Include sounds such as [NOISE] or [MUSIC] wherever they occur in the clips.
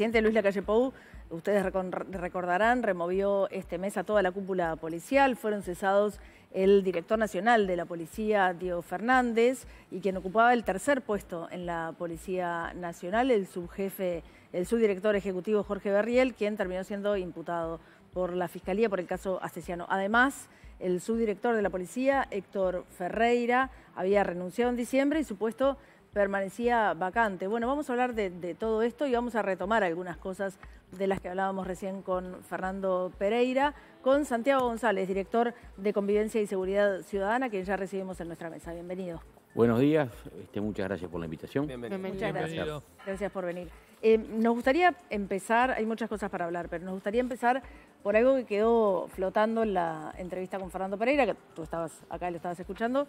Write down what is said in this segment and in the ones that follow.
presidente Luis Lacalle Pou, ustedes recordarán, removió este mes a toda la cúpula policial, fueron cesados el director nacional de la policía, Diego Fernández, y quien ocupaba el tercer puesto en la Policía Nacional, el subjefe, el subdirector ejecutivo Jorge Berriel, quien terminó siendo imputado por la Fiscalía por el caso Astesiano. Además, el subdirector de la policía, Héctor Ferreira, había renunciado en diciembre y su puesto permanecía vacante. Bueno, vamos a hablar de, todo esto y vamos a retomar algunas cosas de las que hablábamos recién con Fernando Pereira, con Santiago González, director de Convivencia y Seguridad Ciudadana, que ya recibimos en nuestra mesa. Bienvenido. Buenos días, este, muchas gracias por la invitación. Bienvenido. gracias. Gracias por venir. Eh, nos gustaría empezar, hay muchas cosas para hablar, pero nos gustaría empezar por algo que quedó flotando en la entrevista con Fernando Pereira, que tú estabas acá y lo estabas escuchando,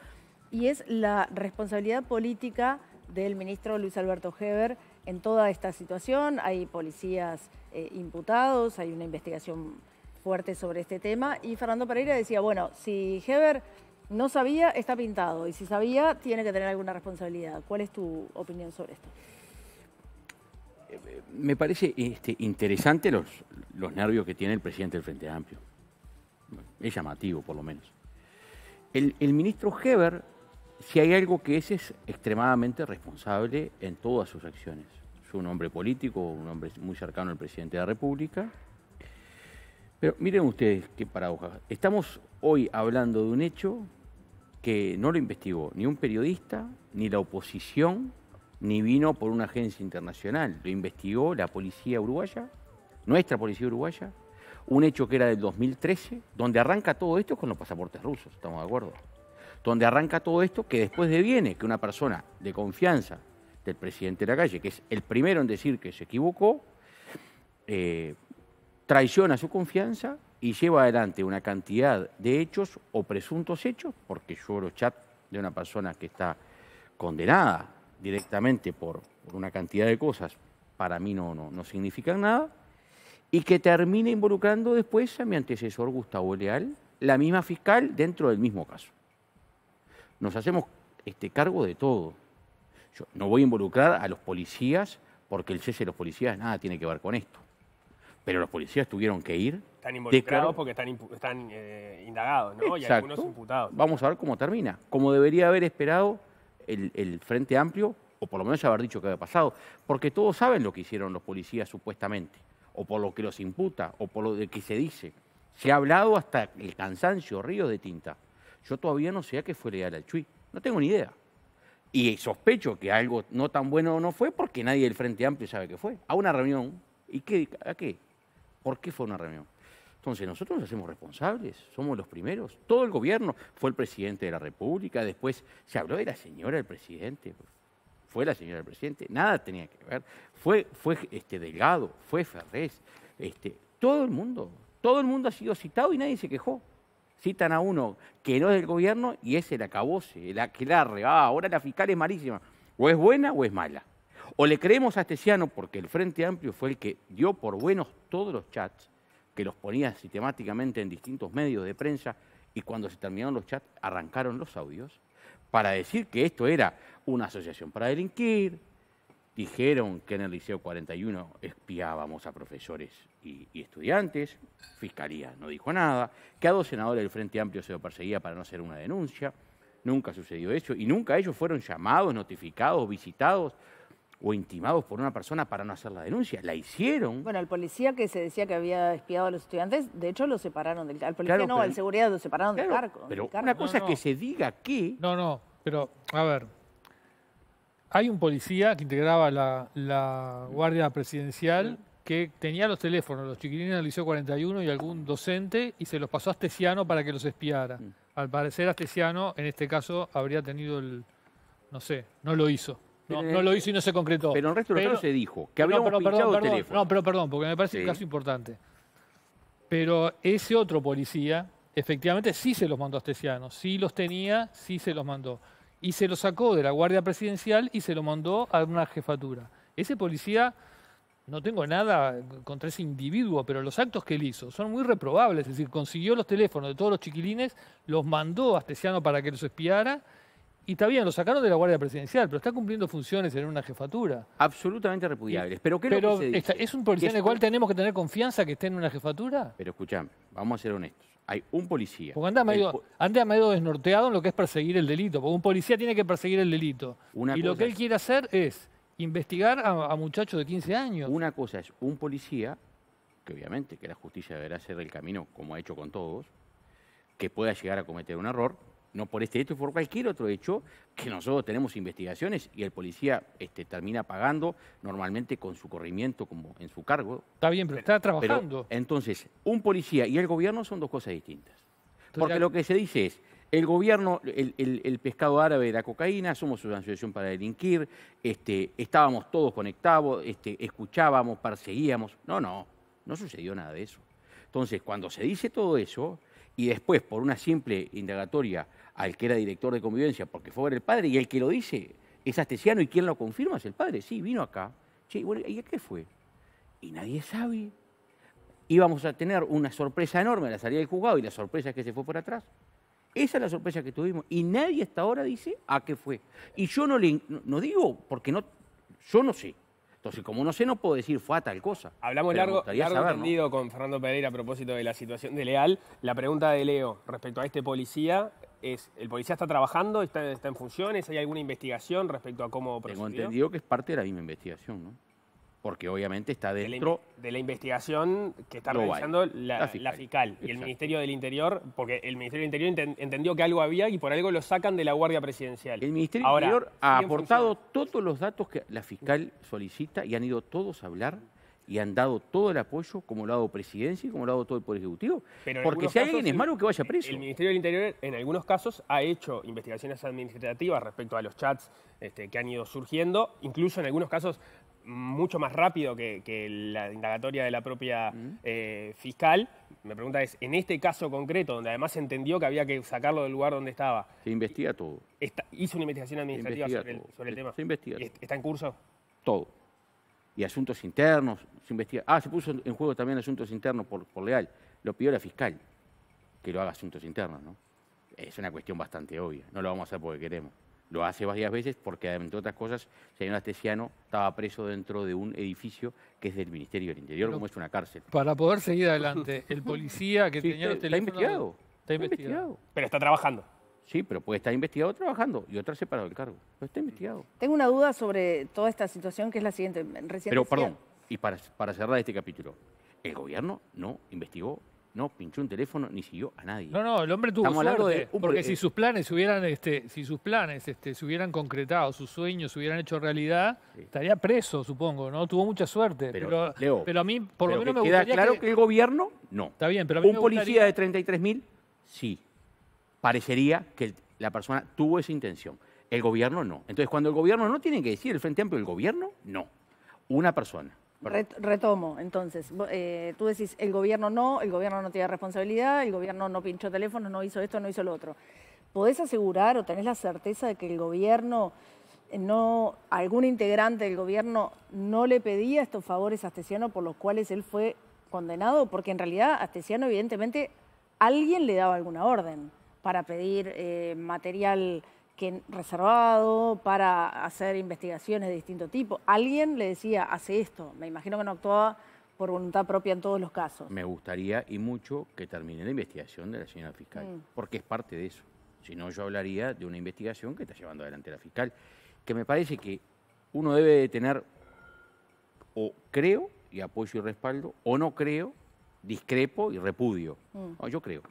y es la responsabilidad política del ministro Luis Alberto Heber en toda esta situación. Hay policías eh, imputados, hay una investigación fuerte sobre este tema. Y Fernando Pereira decía, bueno, si Heber no sabía, está pintado. Y si sabía, tiene que tener alguna responsabilidad. ¿Cuál es tu opinión sobre esto? Eh, me parece este, interesante los, los nervios que tiene el presidente del Frente Amplio. Es llamativo, por lo menos. El, el ministro Heber si hay algo que es, es extremadamente responsable en todas sus acciones. Es un hombre político, un hombre muy cercano al presidente de la República. Pero miren ustedes qué paradoja. Estamos hoy hablando de un hecho que no lo investigó ni un periodista, ni la oposición, ni vino por una agencia internacional. Lo investigó la policía uruguaya, nuestra policía uruguaya, un hecho que era del 2013, donde arranca todo esto con los pasaportes rusos, ¿estamos de acuerdo? donde arranca todo esto que después deviene que una persona de confianza del presidente de la calle, que es el primero en decir que se equivocó, eh, traiciona su confianza y lleva adelante una cantidad de hechos o presuntos hechos, porque yo los chat de una persona que está condenada directamente por, una cantidad de cosas, para mí no, no, no significan nada, y que termina involucrando después a mi antecesor Gustavo Leal, la misma fiscal, dentro del mismo caso nos hacemos este, cargo de todo. Yo no voy a involucrar a los policías porque el cese de los policías nada tiene que ver con esto. Pero los policías tuvieron que ir. Están involucrados porque están, eh, indagados, ¿no? Y algunos imputados. Vamos a ver cómo termina. Como debería haber esperado el, Frente Amplio, o por lo menos haber dicho que había pasado. Porque todos saben lo que hicieron los policías supuestamente, o por lo que los imputa, o por lo que se dice. Se ha hablado hasta el cansancio, río de tinta. Yo todavía no sé a qué fue leal al Chuy. No tengo ni idea. Y sospecho que algo no tan bueno no fue porque nadie del Frente Amplio sabe qué fue. A una reunión. ¿Y qué, a qué? ¿Por qué fue una reunión? Entonces nosotros nos hacemos responsables, somos los primeros. Todo el gobierno fue el presidente de la República, después se habló de la señora del presidente. Fue la señora del presidente, nada tenía que ver. Fue, fue este, Delgado, fue Ferrez. este, todo el mundo, todo el mundo ha sido citado y nadie se quejó citan a uno que no es del gobierno y es el acabose, el la Ah, ahora la fiscal es malísima. O es buena o es mala. O le creemos a Astesiano porque el Frente Amplio fue el que dio por buenos todos los chats, que los ponía sistemáticamente en distintos medios de prensa y cuando se terminaron los chats arrancaron los audios para decir que esto era una asociación para delinquir, Dijeron que en el Liceo 41 espiábamos a profesores y, estudiantes, Fiscalía no dijo nada, que a dos senadores del Frente Amplio se lo perseguía para no hacer una denuncia, nunca sucedió eso y nunca ellos fueron llamados, notificados, visitados o intimados por una persona para no hacer la denuncia. La hicieron. Bueno, el policía que se decía que había espiado a los estudiantes, de hecho lo separaron del Al policía no, al seguridad lo separaron del cargo. Pero una cosa que se diga que... No, no, pero a ver, hay un policía que integraba la, Guardia Presidencial que tenía los teléfonos, los chiquilines del Liceo 41 y algún docente, y se los pasó a Astesiano para que los espiara. Mm. Al parecer, Astesiano, en este caso, habría tenido el. No sé, no lo hizo. No, eh, lo hizo y no se concretó. Pero en el resto de los se dijo que habíamos pinchado el teléfono. No, pero perdón, porque me parece un caso importante. Pero ese otro policía, efectivamente, sí se los mandó a Astesiano. Sí los tenía, sí se los mandó y se lo sacó de la Guardia Presidencial y se lo mandó a una jefatura. Ese policía, no tengo nada contra ese individuo, pero los actos que él hizo son muy reprobables, es decir, consiguió los teléfonos de todos los chiquilines, los mandó a Astesiano para que los espiara. Y también bien, lo sacaron de la Guardia Presidencial, pero está cumpliendo funciones en una jefatura. Absolutamente repudiables. ¿Pero qué es ¿Es un policía en el cual tenemos que tener confianza que esté en una jefatura? Pero escuchame, vamos a ser honestos hay un policía. Porque anda medio, medio desnorteado en lo que es perseguir el delito, porque un policía tiene que perseguir el delito. y lo que él quiere hacer es investigar a, muchachos de 15 años. Una cosa es un policía, que obviamente que la justicia deberá hacer el camino, como ha hecho con todos, que pueda llegar a cometer un error, no por este hecho, por cualquier otro hecho, que nosotros tenemos investigaciones y el policía este, termina pagando normalmente con su corrimiento como en su cargo. Está bien, pero, está trabajando. entonces, un policía y el gobierno son dos cosas distintas. Porque lo que se dice es, el gobierno, el, el, el pescado árabe de la cocaína, somos una asociación para delinquir, este, estábamos todos conectados, este, escuchábamos, perseguíamos. No, no, no sucedió nada de eso. Entonces, cuando se dice todo eso, y después por una simple indagatoria al que era director de convivencia porque fue el padre y el que lo dice es Astesiano y ¿quién lo confirma es el padre. Sí, vino acá. ¿y a qué fue? Y nadie sabe. Íbamos a tener una sorpresa enorme a la salida del juzgado y la sorpresa es que se fue por atrás. Esa es la sorpresa que tuvimos. Y nadie hasta ahora dice a qué fue. Y yo no no digo porque no, yo no sé. Entonces, como no sé, no puedo decir fue a tal cosa. Hablamos largo, largo entendido con Fernando Pereira a propósito de la situación de Leal. La pregunta de Leo respecto a este policía es, ¿el policía está trabajando? ¿Está, en funciones? ¿Hay alguna investigación respecto a cómo procedió? Tengo entendido que es parte de la misma investigación, ¿no? porque obviamente está dentro... De la, investigación que está realizando la, fiscal, y el Ministerio del Interior, porque el Ministerio del Interior entendió que algo había y por algo lo sacan de la Guardia Presidencial. El Ministerio del Interior ha aportado todos los datos que la fiscal solicita y han ido todos a hablar y han dado todo el apoyo, como lo ha dado Presidencia y como lo ha dado todo el Poder Ejecutivo. Porque si hay alguien es malo, que vaya preso. El Ministerio del Interior, en algunos casos, ha hecho investigaciones administrativas respecto a los chats este, que han ido surgiendo. Incluso en algunos casos mucho más rápido que, la indagatoria de la propia eh, fiscal. Me pregunta es, en este caso concreto, donde además entendió que había que sacarlo del lugar donde estaba. Se investiga todo. hizo una investigación administrativa sobre el, tema. Se investiga. ¿Está en curso? Todo. Y asuntos internos, se investiga. Ah, se puso en juego también asuntos internos por, por leal. Lo pidió la fiscal, que lo haga asuntos internos, ¿no? Es una cuestión bastante obvia. No lo vamos a hacer porque queremos lo hace varias veces porque, entre otras cosas, el señor Astesiano estaba preso dentro de un edificio que es del Ministerio del Interior, como es una cárcel. Para poder seguir adelante, el policía que tenía los teléfonos... Está investigado. Está investigado. Pero está trabajando. Sí, pero puede estar investigado trabajando y otra separado del cargo. Pero está investigado. Tengo una duda sobre toda esta situación que es la siguiente. Recién pero, perdón, y para cerrar este capítulo, el gobierno no investigó no pinchó un teléfono ni siguió a nadie. No, no, el hombre tuvo Estamos suerte, porque si eh, sus planes hubieran, este, si sus planes este, se hubieran concretado, sus sueños se hubieran hecho realidad, estaría preso, supongo, ¿no? Tuvo mucha suerte. Pero, pero, a mí, por lo menos me queda claro que... el gobierno, no. Está bien, pero a mí Un me gustaría... policía de 33.000, sí. Parecería que la persona tuvo esa intención. El gobierno no. Entonces, cuando el gobierno no tiene que decir el Frente Amplio, el gobierno no. Una persona Retomo, entonces, eh, tú decís, el gobierno no, el gobierno no tiene responsabilidad, el gobierno no pinchó teléfonos, no hizo esto, no hizo lo otro. ¿Podés asegurar o tenés la certeza de que el gobierno eh, no, algún integrante del gobierno no le pedía estos favores a Astesiano por los cuales él fue condenado? Porque en realidad Astesiano, evidentemente, alguien le daba alguna orden para pedir eh, material que reservado para hacer investigaciones de distinto tipo. Alguien le decía, hace esto. Me imagino que no actuaba por voluntad propia en todos los casos. Me gustaría y mucho que termine la investigación de la señora fiscal, mm. porque es parte de eso. Si no, yo hablaría de una investigación que está llevando adelante la fiscal, que me parece que uno debe de tener, o creo, y apoyo y respaldo, o no creo, discrepo y repudio. Mm. yo creo.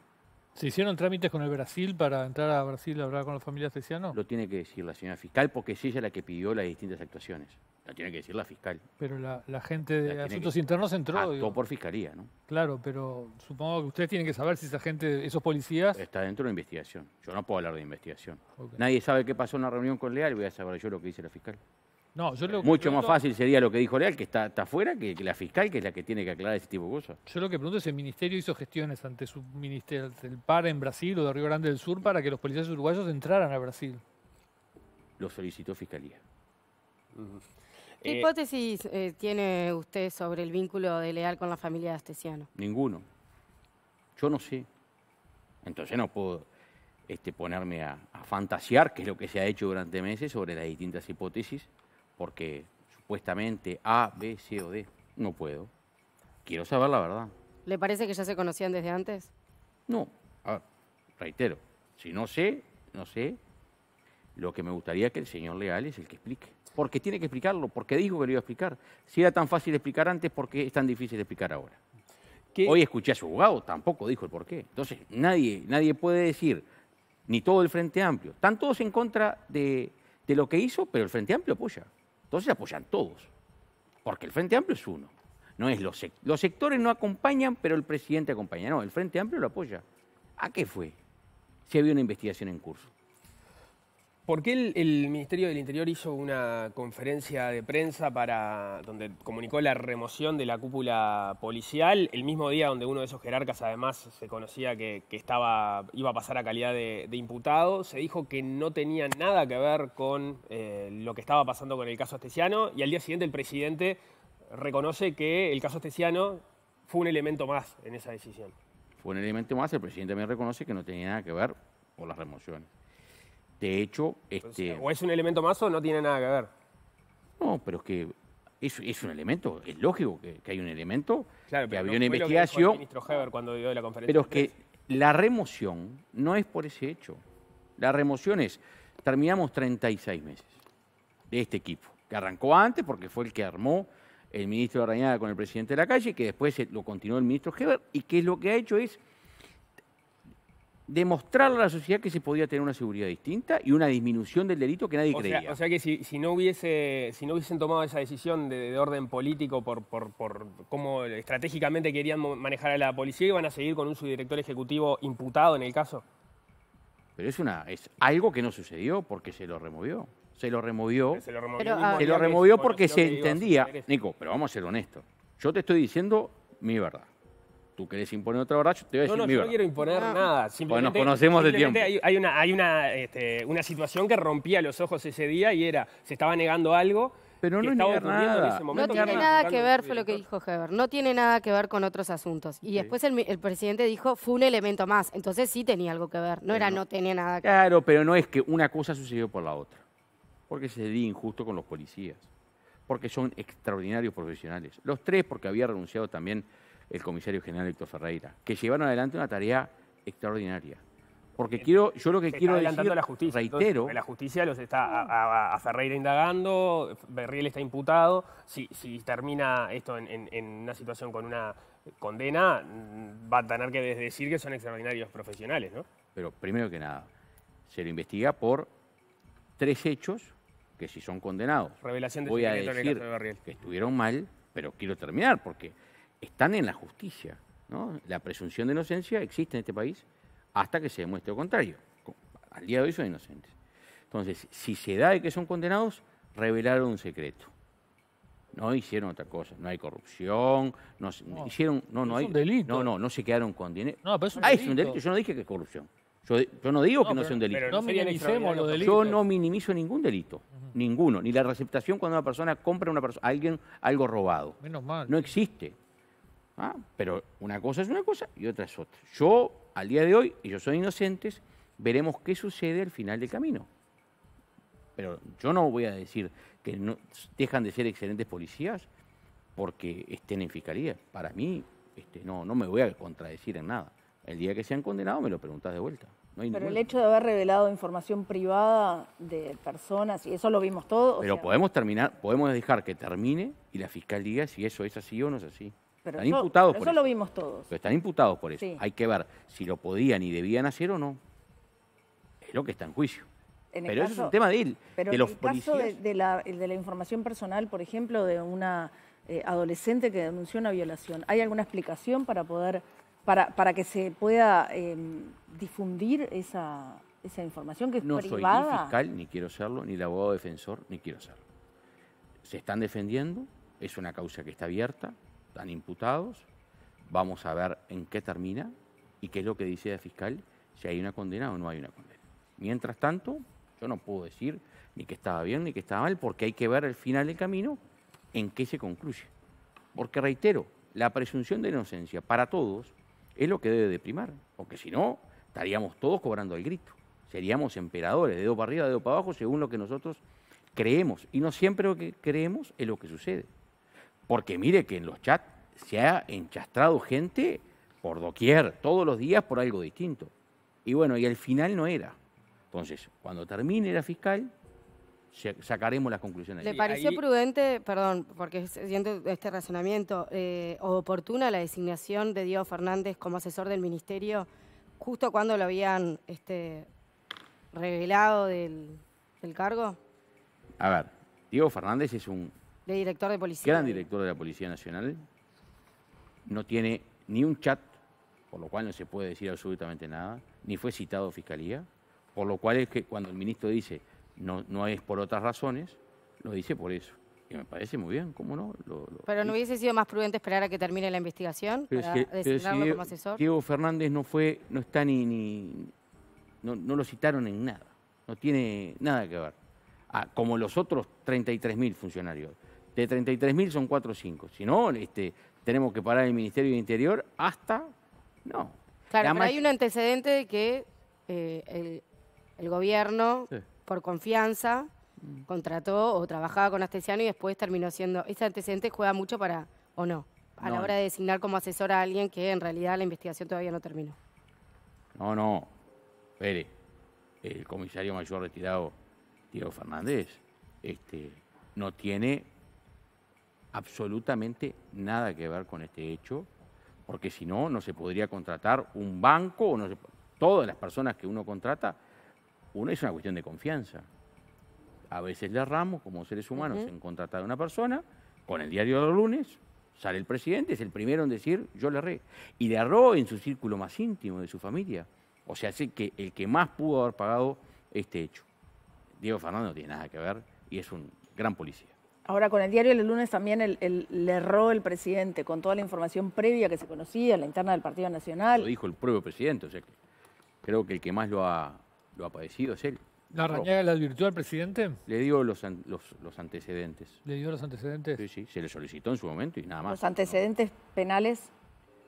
¿Se hicieron trámites con el Brasil para entrar a Brasil a hablar con la familia Cesiano? Lo tiene que decir la señora fiscal porque es ella la que pidió las distintas actuaciones. La tiene que decir la fiscal. Pero la, gente de Asuntos Internos entró. Actuó por fiscalía, ¿no? Claro, pero supongo que ustedes tienen que saber si esa gente, esos policías. Está dentro de la investigación. Yo no puedo hablar de investigación. Nadie sabe qué pasó en la reunión con Leal, voy a saber yo lo que dice la fiscal. No, Mucho más fácil sería lo que dijo Leal, que está, afuera, que, la fiscal, que es la que tiene que aclarar ese tipo de cosas. Yo lo que pregunto es, ¿el ministerio hizo gestiones ante su ministerio del PAR en Brasil o de Río Grande del Sur para que los policías uruguayos entraran a Brasil? Lo solicitó fiscalía. ¿Qué eh, hipótesis eh, tiene usted sobre el vínculo de Leal con la familia de Astesiano? Ninguno. Yo no sé. Entonces no puedo este, ponerme a, a fantasear, que es lo que se ha hecho durante meses, sobre las distintas hipótesis porque supuestamente A, B, C o D. No puedo. Quiero saber la verdad. ¿Le parece que ya se conocían desde antes? No, a reitero, si no sé, no sé. Lo que me gustaría que el señor Leal es el que explique. Porque tiene que explicarlo, porque dijo que lo iba a explicar. Si era tan fácil explicar antes, ¿por qué es tan difícil explicar ahora? Hoy escuché a su abogado, tampoco dijo el por qué. Entonces, nadie, nadie puede decir, ni todo el Frente Amplio. Están todos en contra de, de lo que hizo, pero el Frente Amplio apoya. Entonces apoyan todos, porque el Frente Amplio es uno. No es los, los sectores no acompañan, pero el presidente acompaña. No, el Frente Amplio lo apoya. ¿A qué fue? Si había una investigación en curso. ¿Por qué el, Ministerio del Interior hizo una conferencia de prensa para donde comunicó la remoción de la cúpula policial el mismo día donde uno de esos jerarcas además se conocía que, estaba iba a pasar a calidad de, imputado? Se dijo que no tenía nada que ver con eh, lo que estaba pasando con el caso Astesiano y al día siguiente el presidente reconoce que el caso Astesiano fue un elemento más en esa decisión. Fue un elemento más, el presidente también reconoce que no tenía nada que ver con las remociones. De hecho, este. O es un elemento más o no tiene nada que ver. No, pero es que es, es un elemento, es lógico que, hay un elemento, claro, que había una investigación. el ministro Heber cuando dio la conferencia pero es que la remoción no es por ese hecho. La remoción es, terminamos 36 meses de este equipo, que arrancó antes porque fue el que armó el ministro de Arañada con el presidente de la calle, y que después lo continuó el ministro Heber, y que lo que ha hecho es demostrarle a la sociedad que se podía tener una seguridad distinta y una disminución del delito que nadie creía. o sea que si, no hubiese, si no hubiesen tomado esa decisión de, orden político por, por, por, cómo estratégicamente querían manejar a la policía, iban a seguir con un subdirector ejecutivo imputado en el caso. Pero es, una, es algo que no sucedió porque se lo removió. Se lo removió, se se lo removió ah, porque se entendía. Nico, pero vamos a ser honestos. Yo te estoy diciendo mi verdad tú querés imponer otro borracho, te voy a decir no, no, yo no quiero imponer ah. nada. Pues simplemente, nos conocemos de tiempo. Hay, una, hay una, este, una situación que rompía los ojos ese día y era, se estaba negando algo pero no nada. no tiene nada que ver, fue lo que dijo Heber, no tiene nada que ver con otros asuntos. Y después el, presidente dijo, fue un elemento más, entonces sí tenía algo que ver, no era no, tenía nada que claro, ver. Claro, pero no es que una cosa sucedió por la otra, porque se dio injusto con los policías, porque son extraordinarios profesionales. Los tres, porque había renunciado también el comisario general Héctor Ferreira, que llevaron adelante una tarea extraordinaria. Porque quiero, yo lo que quiero es. decir, la justicia, reitero... la justicia los está a, Ferreira indagando, Berriel está imputado, si, termina esto en, una situación con una condena, va a tener que decir que son extraordinarios profesionales, ¿no? Pero primero que nada, se lo investiga por tres hechos que si son condenados, Revelación voy a decir que estuvieron mal, pero quiero terminar porque están en la justicia. ¿no? La presunción de inocencia existe en este país hasta que se demuestre lo contrario. Al día de hoy son inocentes. Entonces, si se da de que son condenados, revelaron un secreto. No hicieron otra cosa, no hay corrupción, no, no hicieron, no, no hay, delito. no, no, no se quedaron con dinero. ah, es un delito. Yo no dije que es corrupción. Yo, no digo que no sea un delito. No minimicemos los delitos. Yo no minimizo ningún delito, ninguno, ni la receptación cuando una persona compra alguien algo robado. Menos mal. No existe. Ah, pero una cosa es una cosa y otra es otra. Yo, al día de hoy, y yo soy inocente, veremos qué sucede al final del camino. Pero yo no voy a decir que no, dejan de ser excelentes policías porque estén en fiscalía. Para mí, este, no, no me voy a contradecir en nada. El día que sean condenados me lo preguntas de vuelta. pero el hecho de haber revelado información privada de personas, y eso lo vimos todos. Pero podemos terminar, podemos dejar que termine y la fiscalía si eso es así o no es así. Pero están imputados por eso. lo vimos todos. Pero están imputados por eso. Hay que ver si lo podían y debían hacer o no. Es lo que está en juicio. pero eso es un tema de él. Pero el caso de, la, de, la, información personal, por ejemplo, de una eh, adolescente que denunció una violación, ¿hay alguna explicación para poder, para, para que se pueda em, difundir esa, información que No soy ni fiscal, ni quiero serlo, ni el abogado defensor, ni quiero serlo. Se están defendiendo, es una causa que está abierta, están imputados, vamos a ver en qué termina y qué es lo que dice el fiscal, si hay una condena o no hay una condena. Mientras tanto, yo no puedo decir ni que estaba bien ni que estaba mal, porque hay que ver el final del camino en qué se concluye. Porque reitero, la presunción de inocencia para todos es lo que debe de primar, porque si no, estaríamos todos cobrando el grito. Seríamos emperadores, dedo para arriba, dedo para abajo, según lo que nosotros creemos. Y no siempre lo que creemos es lo que sucede. Porque mire que en los chats se ha enchastrado gente por doquier, todos los días por algo distinto. Y bueno, y al final no era. Entonces, cuando termine la fiscal, sacaremos las conclusiones. ¿Le pareció prudente, perdón, porque siento este razonamiento, eh, oportuna la designación de Diego Fernández como asesor del ministerio justo cuando lo habían este, revelado del cargo? A ver, Diego Fernández es un director de policía. Gran director de la Policía Nacional. No tiene ni un chat, por lo cual no se puede decir absolutamente nada, ni fue citado fiscalía, por lo cual es que cuando el ministro dice no, no es por otras razones, lo dice por eso. Y me parece muy bien, ¿cómo no? pero no hubiese sido más prudente esperar a que termine la investigación para es como asesor. Diego Fernández no fue, no está ni, ni no, lo citaron en nada, no tiene nada que ver. Ah, como los otros 33.000 funcionarios de 33.000 son 4 o 5. Si no, este, tenemos que parar el Ministerio de Interior hasta... No. Claro, pero hay un antecedente de que eh, el, gobierno, por confianza, mm. contrató o trabajaba con Astesiano y después terminó siendo... este antecedente juega mucho para... ¿O no? A la hora de designar como asesor a alguien que en realidad la investigación todavía no terminó. No, no. Espere. el comisario mayor retirado, Diego Fernández, este, no tiene absolutamente nada que ver con este hecho, porque si no, no se podría contratar un banco, o no todas las personas que uno contrata, uno es una cuestión de confianza. A veces le erramos como seres humanos en contratar a una persona, con el diario de los lunes, sale el presidente, es el primero en decir, yo le erré. Y le erró en su círculo más íntimo de su familia. O sea, sé que, el que más pudo haber pagado este hecho. Diego Fernández no tiene nada que ver y es un gran policía. Ahora, con el diario del lunes también el, el, le erró el presidente con toda la información previa que se conocía, la interna del Partido Nacional. Lo dijo el propio presidente, o sea, creo que el que más lo ha, lo ha padecido es él. ¿La Rañaga le advirtió al presidente? Le dio los, los, los, antecedentes. ¿Le dio los antecedentes? Sí, sí, se le solicitó en su momento y nada más. ¿Los antecedentes penales?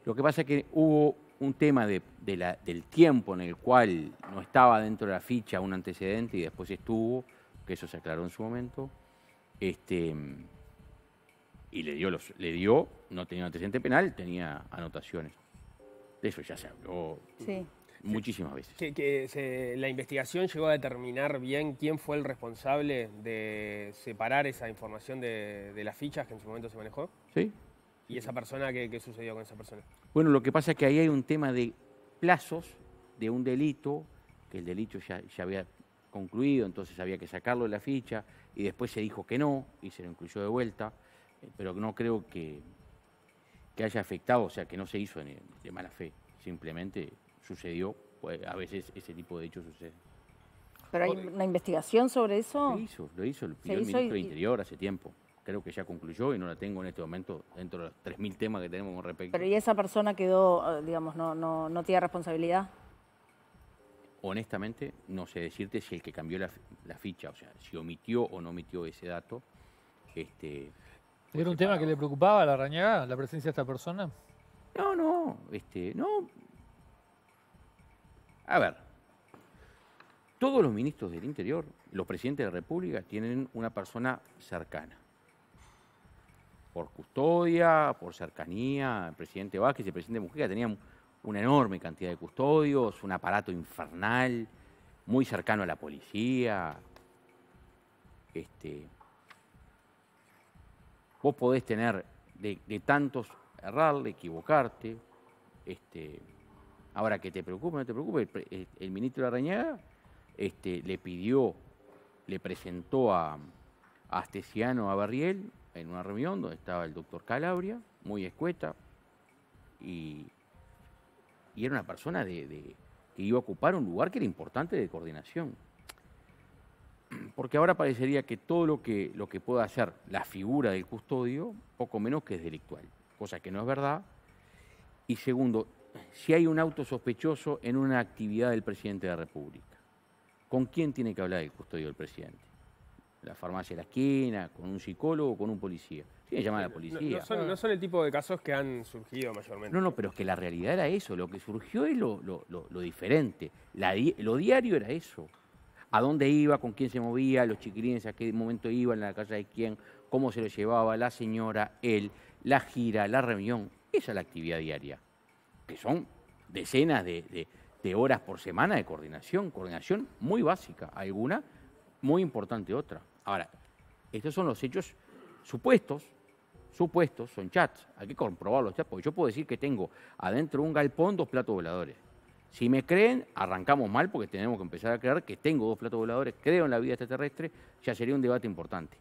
Lo que pasa es que hubo un tema de, la, del tiempo en el cual no estaba dentro de la ficha un antecedente y después estuvo, que eso se aclaró en su momento. Este, y le dio, le dio, no tenía antecedente penal, tenía anotaciones. De eso ya se habló muchísimas veces. Que, la investigación llegó a determinar bien quién fue el responsable de separar esa información de, las fichas que en su momento se manejó. Sí. ¿Y esa persona qué, sucedió con esa persona? Bueno, lo que pasa es que ahí hay un tema de plazos de un delito, que el delito ya había concluido, entonces había que sacarlo de la ficha y después se dijo que no y se lo incluyó de vuelta, eh, pero no creo que, que haya afectado, o sea, que no se hizo eh, de mala fe, simplemente sucedió, pues, a veces ese tipo de hechos sucede. ¿Pero hay una investigación sobre eso? Lo hizo, lo hizo, el ministro de Interior hace tiempo. Creo que ya concluyó y no la tengo en este momento dentro de los 3.000 temas que tenemos con respecto. Pero ¿y esa persona quedó, eh, digamos, no, no, no tiene responsabilidad? honestamente, no sé decirte si el que cambió la, ficha, o sea, si omitió o no omitió ese dato. Este, ¿Era un tema que le preocupaba a la Rañaga, la presencia de esta persona? No, no, este, no. A ver, todos los ministros del Interior, los presidentes de la República, tienen una persona cercana. Por custodia, por cercanía, el presidente Vázquez el presidente Mujica tenían una enorme cantidad de custodios, un aparato infernal, muy cercano a la policía. Este, vos podés tener de, tantos errarle, equivocarte. Este, ahora que te preocupe, no te preocupes, el, ministro de la este, le pidió, le presentó a, a Astesiano a Barriel en una reunión donde estaba el doctor Calabria, muy escueta, y y era una persona de, que iba a ocupar un lugar que era importante de coordinación. Porque ahora parecería que todo lo que, lo que pueda hacer la figura del custodio, poco menos que es delictual, cosa que no es verdad. Y segundo, si hay un auto sospechoso en una actividad del presidente de la República, ¿con quién tiene que hablar el custodio del presidente? la farmacia de la esquina, con un psicólogo, con un policía. Tiene que llamar a la policía. No, son, el tipo de casos que han surgido mayormente. No, no, pero es que la realidad era eso. Lo que surgió es lo, diferente. lo diario era eso. A dónde iba, con quién se movía, los chiquilines, a qué momento iban, en la casa de quién, cómo se lo llevaba la señora, él, la gira, la reunión. Esa es la actividad diaria. Que son decenas de, de horas por semana de coordinación. Coordinación muy básica, alguna muy importante otra. Ahora, estos son los hechos supuestos, supuestos, son chats, hay que comprobar los chats, porque yo puedo decir que tengo adentro de un galpón dos platos voladores. Si me creen, arrancamos mal porque tenemos que empezar a creer que tengo dos platos voladores, creo en la vida extraterrestre, ya sería un debate importante.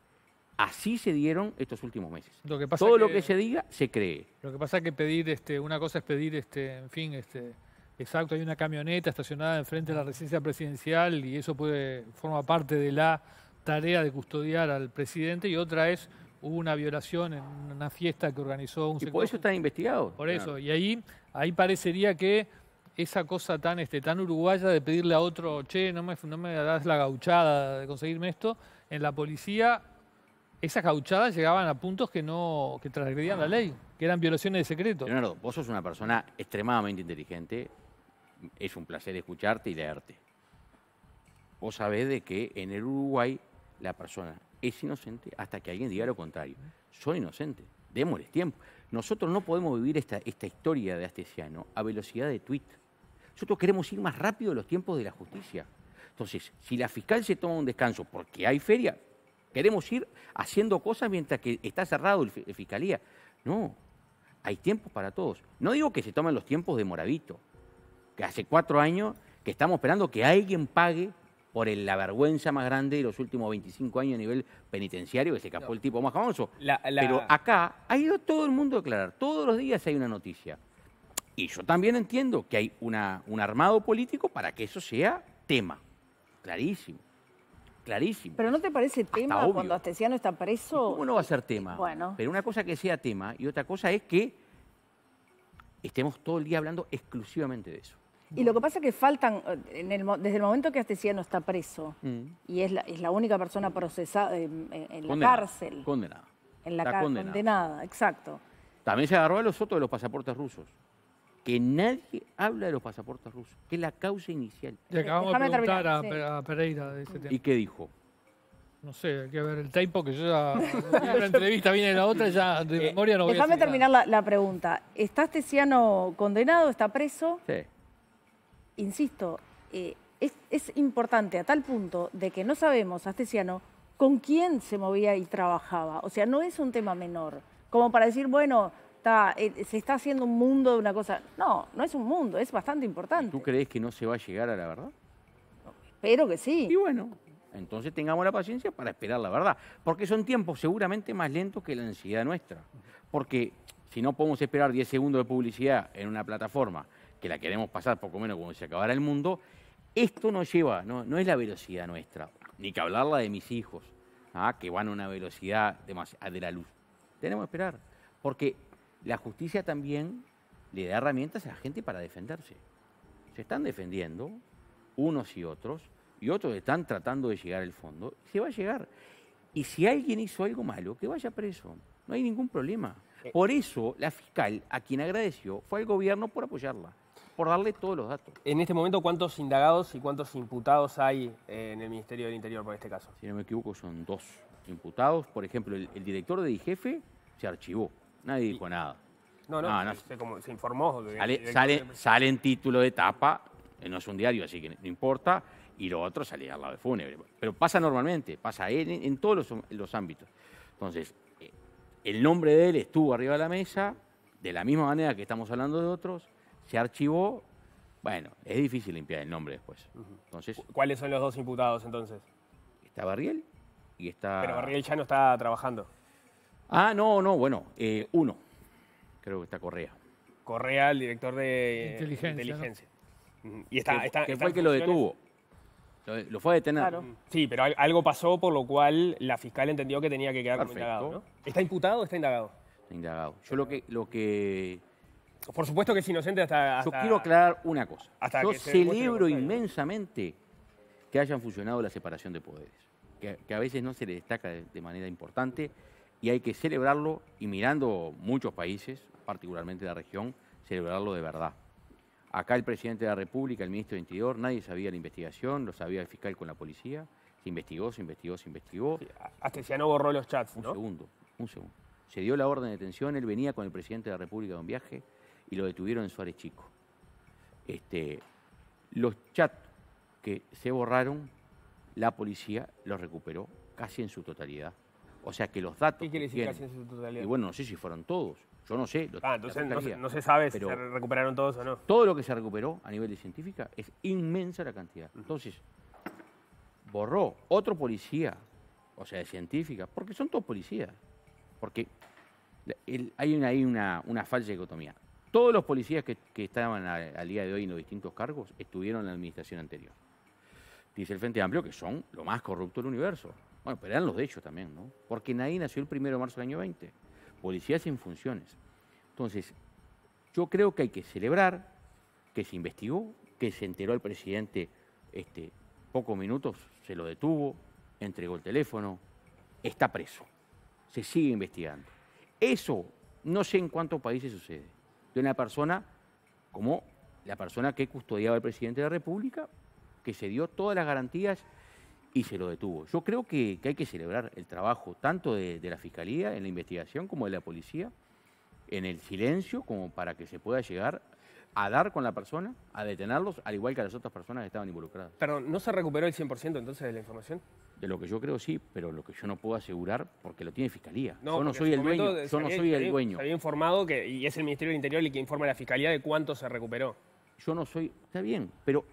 Así se dieron estos últimos meses. Todo lo que se diga se cree. Lo que pasa es que pedir, este, una cosa es pedir, este, en fin, este, exacto, hay una camioneta estacionada enfrente de la residencia presidencial y eso puede, forma parte de la tarea de custodiar al presidente y otra es hubo una violación en una fiesta que organizó un... Y por eso están investigados. Por eso, y ahí, ahí parecería que esa cosa tan, este, tan uruguaya de pedirle a otro, che, no me, no das la gauchada de conseguirme esto, en la policía esas gauchadas llegaban a puntos que no que transgredían la ley, que eran violaciones de secreto. Leonardo, vos sos una persona extremadamente inteligente, es un placer escucharte y leerte. Vos sabés de que en el Uruguay la persona es inocente hasta que alguien diga lo contrario. Soy inocente, démosles tiempo. Nosotros no podemos vivir esta, esta historia de Astesiano a velocidad de tweet. Nosotros queremos ir más rápido los tiempos de la justicia. Entonces, si la fiscal se toma un descanso porque hay feria, queremos ir haciendo cosas mientras que está cerrado la fiscalía. No, hay tiempo para todos. No digo que se tomen los tiempos de Moravito, que hace cuatro años que estamos esperando que alguien pague por la vergüenza más grande de los últimos 25 años a nivel penitenciario, que se escapó el tipo más famoso. Pero acá ha ido todo el mundo a declarar, todos los días hay una noticia. Y yo también entiendo que hay una, un armado político para que eso sea tema. Clarísimo. Clarísimo. Pero ¿no te parece tema cuando Astesiano está preso? ¿Cómo no va a ser tema? Eh, bueno. Pero una cosa que sea tema y otra cosa es que estemos todo el día hablando exclusivamente de eso. Y lo que pasa es que faltan, eh, desde el momento que Astesiano está preso mm. y es la, es la, única persona procesada eh, en, la cárcel. Condenada. En la, cárcel. Condenada. exacto. También se agarró a los otros de los pasaportes rusos que nadie habla de los pasaportes rusos, que es la causa inicial. Déjame acabamos de preguntar a, Pereira de ese ¿Y qué dijo? No sé, hay que ver el tiempo que yo ya... [LAUGHS] entrevista viene la otra ya de eh, memoria no voy Déjame terminar la, pregunta. ¿Está Astesiano condenado? ¿Está preso? Sí insisto, eh, es, importante a tal punto de que no sabemos, Astesiano, con quién se movía y trabajaba. O sea, no es un tema menor, como para decir, bueno, está, eh, se está haciendo un mundo de una cosa. No, no es un mundo, es bastante importante. ¿Tú crees que no se va a llegar a la verdad? espero que sí. Y bueno, entonces tengamos la paciencia para esperar la verdad, porque son tiempos seguramente más lentos que la ansiedad nuestra, porque si no podemos esperar 10 segundos de publicidad en una plataforma que la queremos pasar poco menos como se acabara el mundo, esto no lleva, no, no es la velocidad nuestra, ni que hablarla de mis hijos, ¿ah? que van a una velocidad de, de la luz. Tenemos que esperar, porque la justicia también le da herramientas a la gente para defenderse. Se están defendiendo unos y otros, y otros están tratando de llegar al fondo, se va a llegar. Y si alguien hizo algo malo, que vaya preso. No hay ningún problema. Eh. Por eso la fiscal, a quien agradeció, fue al gobierno por apoyarla por darle todos los datos. En este momento, ¿cuántos indagados y cuántos imputados hay eh, en el Ministerio del Interior por este caso? Si no me equivoco, son dos imputados. Por ejemplo, el, director de jefe se archivó. Nadie dijo nada. No, no, ah, no, Se, informó. Sale, sale, en título de tapa, eh, no es un diario, así que no importa, y lo otro sale al lado de fúnebre. Pero pasa normalmente, pasa en, en todos los, ámbitos. Entonces, eh, el nombre de él estuvo arriba de la mesa, de la misma manera que estamos hablando de otros, se archivó. Bueno, es difícil limpiar el nombre después. Entonces, ¿Cuáles son los dos imputados entonces? Está Barriel y está. Pero Barriel ya no está trabajando. Ah, no, no, bueno, eh, uno. Creo que está Correa. Correa, el director de inteligencia. Y está, que, fue el que lo detuvo. Lo, fue a detener. Sí, pero algo pasó por lo cual la fiscal entendió que tenía que quedar como indagado. ¿Está imputado o está indagado? indagado. Yo lo que, lo que por supuesto que es inocente hasta... Yo quiero aclarar una cosa. Hasta Yo celebro inmensamente que hayan funcionado la separación de poderes, que, a veces no se le destaca de, manera importante y hay que celebrarlo y mirando muchos países, particularmente la región, celebrarlo de verdad. Acá el presidente de la República, el ministro de Interior, nadie sabía la investigación, lo sabía el fiscal con la policía, se investigó, se investigó, se investigó. hasta no borró los chats, Un segundo, un segundo. Se dio la orden de detención, él venía con el presidente de la República de un viaje, y lo detuvieron en Suárez Chico. Este, los chats que se borraron, la policía los recuperó casi en su totalidad. O sea que los datos. ¿Qué quiere decir casi en su totalidad? Y bueno, no sé si fueron todos. Yo no sé. ah, entonces no, se sabe si se recuperaron todos o no. Todo lo que se recuperó a nivel de científica es inmensa la cantidad. Entonces, borró otro policía, o sea, de científica, porque son todos policías. Porque hay, una, una, una falsa dicotomía. Todos los policías que, estaban al día de hoy en los distintos cargos estuvieron en la administración anterior. Dice el Frente Amplio que son lo más corrupto del universo. Bueno, pero eran los de hecho también, ¿no? Porque nadie nació el 1 de marzo del año 20. Policías sin funciones. Entonces, yo creo que hay que celebrar que se investigó, que se enteró el presidente este, pocos minutos, se lo detuvo, entregó el teléfono, está preso. Se sigue investigando. Eso no sé en cuántos países sucede de una persona como la persona que custodiaba al presidente de la República, que se dio todas las garantías y se lo detuvo. Yo creo que, hay que celebrar el trabajo tanto de, de, la Fiscalía en la investigación como de la policía, en el silencio, como para que se pueda llegar a dar con la persona, a detenerlos, al igual que las otras personas que estaban involucradas. ¿Pero ¿no se recuperó el 100% entonces de la información? De lo que yo creo sí, pero lo que yo no puedo asegurar porque lo tiene Fiscalía. yo no soy el dueño. Yo no soy el dueño. Se había informado que, y es el Ministerio del Interior el que informa a la Fiscalía de cuánto se recuperó. Yo no soy, está bien, pero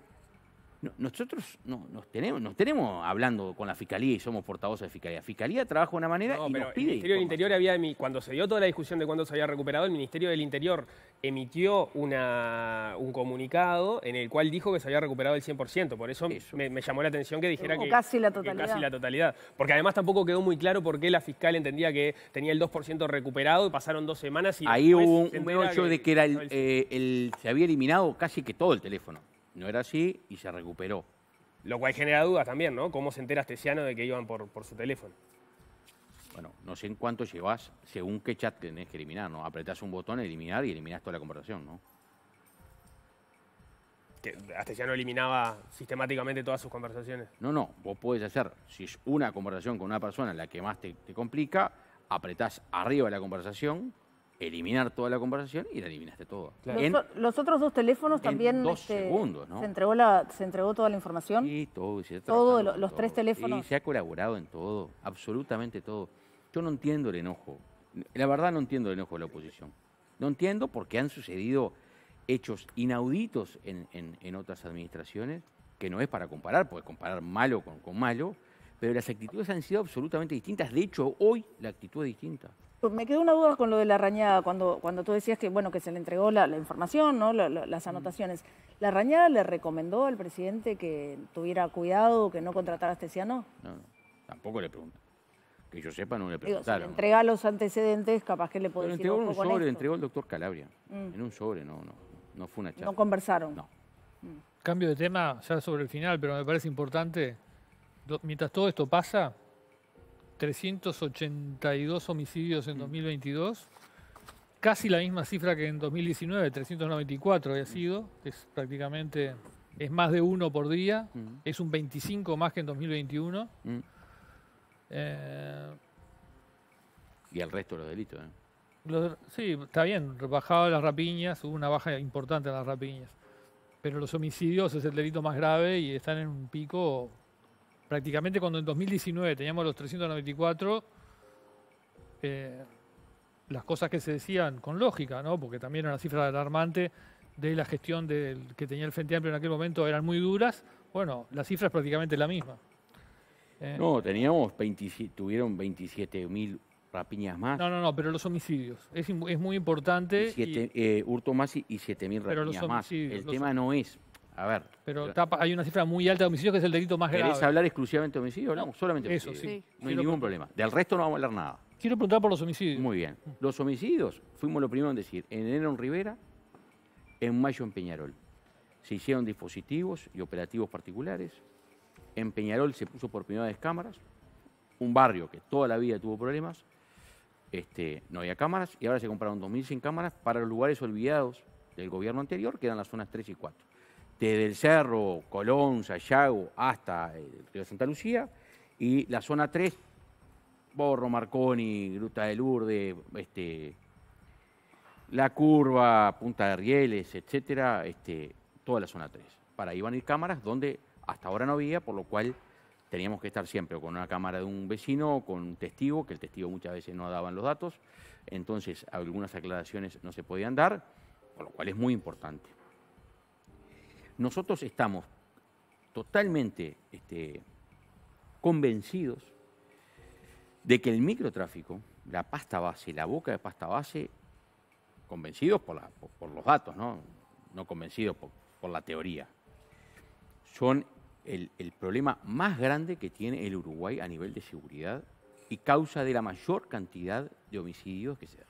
nosotros no, nos tenemos, nos tenemos hablando con la Fiscalía y somos portavoces de Fiscalía. Fiscalía trabaja de una manera y nos pide. Ministerio del Interior había, cuando se dio toda la discusión de cuándo se había recuperado, el Ministerio del Interior emitió una, un comunicado en el cual dijo que se había recuperado el 100%. Por eso, Me, llamó la atención que dijera que casi, la totalidad. casi la totalidad. Porque además tampoco quedó muy claro por qué la fiscal entendía que tenía el 2% recuperado y pasaron dos semanas y. Ahí hubo un, hecho de que era eh, se había eliminado casi que todo el teléfono. No era así y se recuperó. Lo cual genera dudas también, ¿no? ¿Cómo se entera Astesiano de que iban por, por su teléfono? Bueno, no sé en cuánto llevas según qué chat tenés que eliminar, ¿no? Apretás un botón, eliminar y eliminás toda la conversación, ¿no? eliminaba sistemáticamente todas sus conversaciones. No, no, vos puedes hacer, si es una conversación con una persona la que más te, te complica, apretás arriba de la conversación, eliminar toda la conversación y la eliminaste todo. los, otros dos teléfonos también este, segundos, ¿no? se, entregó toda la información. Sí, todo. los tres teléfonos. se ha colaborado en todo, absolutamente todo. Yo no entiendo el enojo. La verdad no entiendo el enojo de la oposición. No entiendo porque han sucedido hechos inauditos en, otras administraciones, que no es para comparar, porque comparar malo con malo, pero las actitudes han sido absolutamente distintas. De hecho, hoy la actitud es distinta. Pues me quedó una duda con lo de la rañada, cuando, cuando tú decías que, bueno, que se le entregó la, información, ¿no? las anotaciones. ¿La rañada le recomendó al presidente que tuviera cuidado, que no contratara a este ciano? No, no, tampoco le pregunto. Que yo sepa, no le preguntaron. si entrega los antecedentes, capaz que le puede decir entregó un, entregó el doctor Calabria. Mm. En un sobre, no, no. No fue una charla. No conversaron. No. Mm. Cambio de tema, ya sobre el final, pero me parece importante. Mientras todo esto pasa, 382 homicidios en 2022, mm. casi la misma cifra que en 2019, 394 había mm. sido, es prácticamente, es más de uno por día, mm. es un 25 más que en 2021. Eh, y el resto de los delitos. ¿eh? sí, está bien, bajado las rapiñas, hubo una baja importante en las rapiñas. Pero los homicidios es el delito más grave y están en un pico prácticamente cuando en 2019 teníamos los 394, eh, las cosas que se decían con lógica, ¿no? porque también era una cifra alarmante de la gestión del, que tenía el Frente Amplio en aquel momento eran muy duras, bueno, la cifra es prácticamente la misma. Eh, no, teníamos tuvieron 27.000 rapiñas más. No, no, no, pero los homicidios. Es, muy importante. Eh, hurto más y, 7.000 rapiñas los más. El tema no es a ver. Pero hay una cifra muy alta de homicidios que es el delito más grave. ¿Querés hablar exclusivamente de homicidios? No, solamente Eso, sí. No hay ningún problema. Del resto no vamos a hablar nada. Quiero preguntar por los homicidios. Muy bien. Los homicidios, fuimos lo primero en decir, en enero en Rivera, en mayo en Peñarol. Se hicieron dispositivos y operativos particulares. En Peñarol se puso por primera vez cámaras. Un barrio que toda la vida tuvo problemas, este, no había cámaras y ahora se compraron 2.100 cámaras para los lugares olvidados del gobierno anterior, que eran las zonas 3 y 4 desde el Cerro, Colón, Sayago, hasta el eh, río Santa Lucía, y la zona 3, Borro, Marconi, Gruta de Lourdes, este, La Curva, Punta de Rieles, etcétera, este, toda la zona 3. Para ahí van a ir cámaras donde hasta ahora no había, por lo cual teníamos que estar siempre con una cámara de un vecino, con un testigo, que el testigo muchas veces no daban los datos, entonces algunas aclaraciones no se podían dar, por lo cual es muy importante nosotros estamos totalmente este, convencidos de que el microtráfico, la pasta base, la boca de pasta base, convencidos por, los datos, no, convencidos por, la teoría, son el, problema más grande que tiene el Uruguay a nivel de seguridad y causa de la mayor cantidad de homicidios que se dan.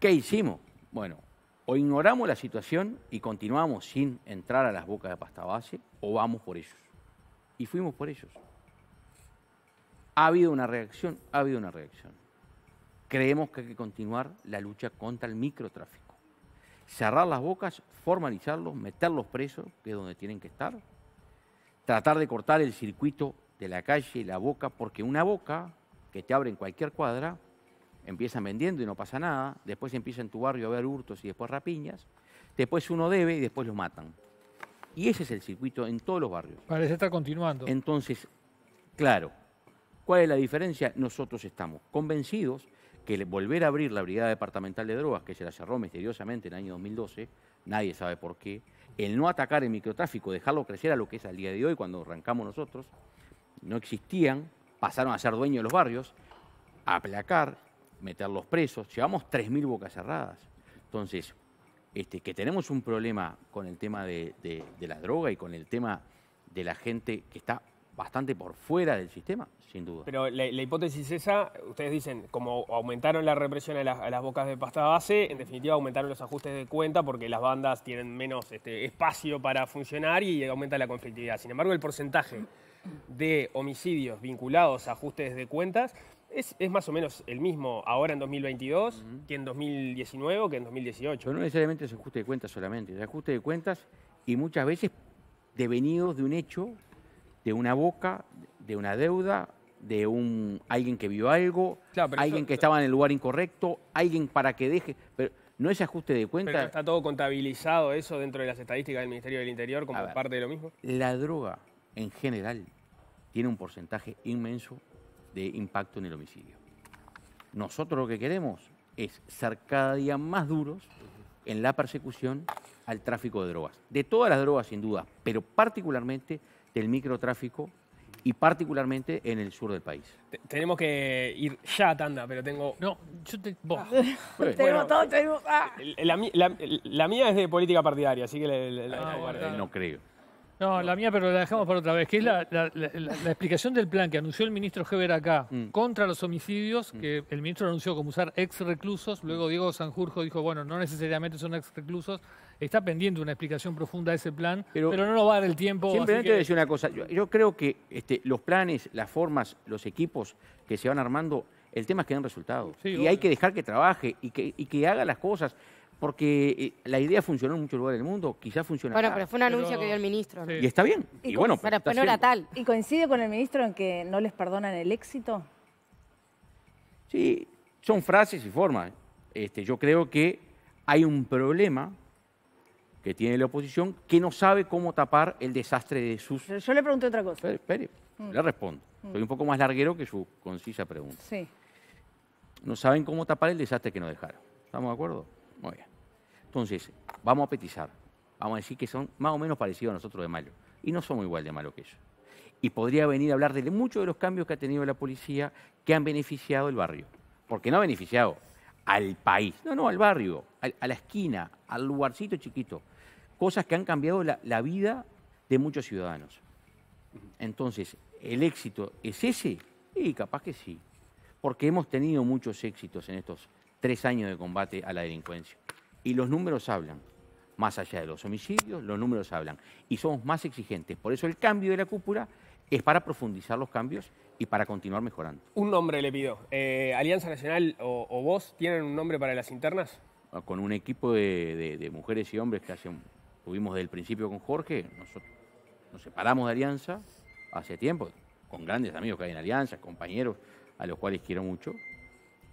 ¿Qué hicimos? Bueno, o ignoramos la situación y continuamos sin entrar a las bocas de pasta base, o vamos por ellos. Y fuimos por ellos. Ha habido una reacción, ha habido una reacción. Creemos que hay que continuar la lucha contra el microtráfico. Cerrar las bocas, formalizarlos, meterlos presos, que es donde tienen que estar. Tratar de cortar el circuito de la calle y la boca, porque una boca que te abre en cualquier cuadra empiezan vendiendo y no pasa nada, después empieza en tu barrio a haber hurtos y después rapiñas, después uno debe y después lo matan. Y ese es el circuito en todos los barrios. Parece estar continuando. Entonces, claro, ¿cuál es la diferencia? Nosotros estamos convencidos que volver a abrir la Brigada Departamental de Drogas, que se la cerró misteriosamente en el año 2012, nadie sabe por qué, el no atacar el microtráfico, dejarlo crecer a lo que es al día de hoy cuando arrancamos nosotros, no existían, pasaron a ser dueños de los barrios, aplacar meterlos presos. Llevamos 3.000 bocas cerradas. Entonces, este, que tenemos un problema con el tema de, la droga y con el tema de la gente que está bastante por fuera del sistema, sin duda. Pero la, hipótesis hipótesis esa, ustedes dicen, como aumentaron la represión a las, bocas de pasta base, en definitiva aumentaron los ajustes de cuenta porque las bandas tienen menos este, espacio para funcionar y aumenta la conflictividad. Sin embargo, el porcentaje de homicidios vinculados a ajustes de cuentas es, más o menos el mismo ahora en 2022 que en 2019 o que en 2018. Pero no necesariamente es ajuste de cuentas solamente, es ajuste de cuentas y muchas veces devenidos de un hecho, de una boca, de una deuda, de un alguien que vio algo, alguien que estaba en el lugar incorrecto, alguien para que deje. Pero no es ajuste de cuentas. Pero está todo contabilizado eso dentro de las estadísticas del Ministerio del Interior como parte de lo mismo. La droga en general tiene un porcentaje inmenso de impacto en el homicidio. Nosotros lo que queremos es ser cada día más duros en la persecución al tráfico de drogas. De todas las drogas, sin duda, pero particularmente del microtráfico y particularmente en el sur del país. tenemos que ir ya a Tanda, pero tengo... No, yo te... La, mía es de política partidaria, así que... no creo. No, la mía, pero la dejamos para otra vez, que es la, explicación del plan que anunció el ministro Heber acá mm. contra los homicidios, mm. que el ministro anunció como usar ex reclusos, luego Diego Sanjurjo dijo, bueno, no necesariamente son ex reclusos, está pendiente una explicación profunda de ese plan, pero, no nos va a dar el tiempo. Simplemente que... decir una cosa, yo, creo que este, los planes, las formas, los equipos que se van armando, el tema es que den resultados. y hay que dejar que trabaje y que haga las cosas porque eh, la idea funcionó en muchos lugares del mundo, quizás funciona. Bueno, pero fue un anuncio que dio el ministro. Y está bien. Y, bueno, pero no era tal. ¿Y coincide con el ministro en que no les perdonan el éxito? Sí, son frases y formas. Este, yo creo que hay un problema que tiene la oposición que no sabe cómo tapar el desastre de sus... yo le pregunté otra cosa. Espere, espere mm. le respondo. Mm. Soy un poco más larguero que su concisa pregunta. Sí. No saben cómo tapar el desastre que nos dejaron. ¿Estamos de acuerdo? Muy bien. Entonces, vamos a petizar. Vamos a decir que son más o menos parecidos a nosotros de malo. Y no somos igual de malo que ellos. Y podría venir a hablar de muchos de los cambios que ha tenido la policía que han beneficiado el barrio. Porque no ha beneficiado al país, no, no, al barrio, a la esquina, al lugarcito chiquito. Cosas que han cambiado la, la vida de muchos ciudadanos. Entonces, ¿el éxito es ese? Y capaz que sí, porque hemos tenido muchos éxitos en estos tres años de combate a la delincuencia. Y los números hablan. Más allá de los homicidios, los números hablan. Y somos más exigentes. Por eso el cambio de la cúpula es para profundizar los cambios y para continuar mejorando. Un nombre le pido. Eh, ¿Alianza Nacional o, vos tienen un nombre para las internas? Ah, con un equipo de, mujeres y hombres que hace tuvimos desde el principio con Jorge, nosotros nos separamos de Alianza hace tiempo, con grandes amigos que hay en Alianza, compañeros a los cuales quiero mucho.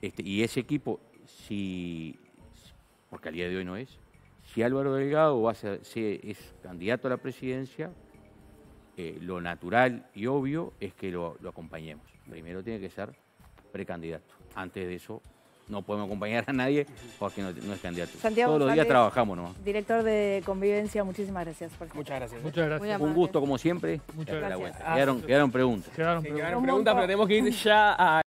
Este, y ese equipo, si porque al día de hoy no es, si Álvaro Delgado va a ser, si es candidato a la presidencia, eh, lo natural y obvio es que lo, acompañemos. Primero tiene que ser precandidato. Antes de eso no podemos acompañar a nadie porque no, es candidato. Todos los días trabajamos ¿no? Director de Convivencia, muchísimas gracias. Muchas gracias. Muchas gracias. Un gusto como siempre. Muchas gracias. Quedaron, preguntas. Quedaron quedaron preguntas pero tenemos que ir ya a...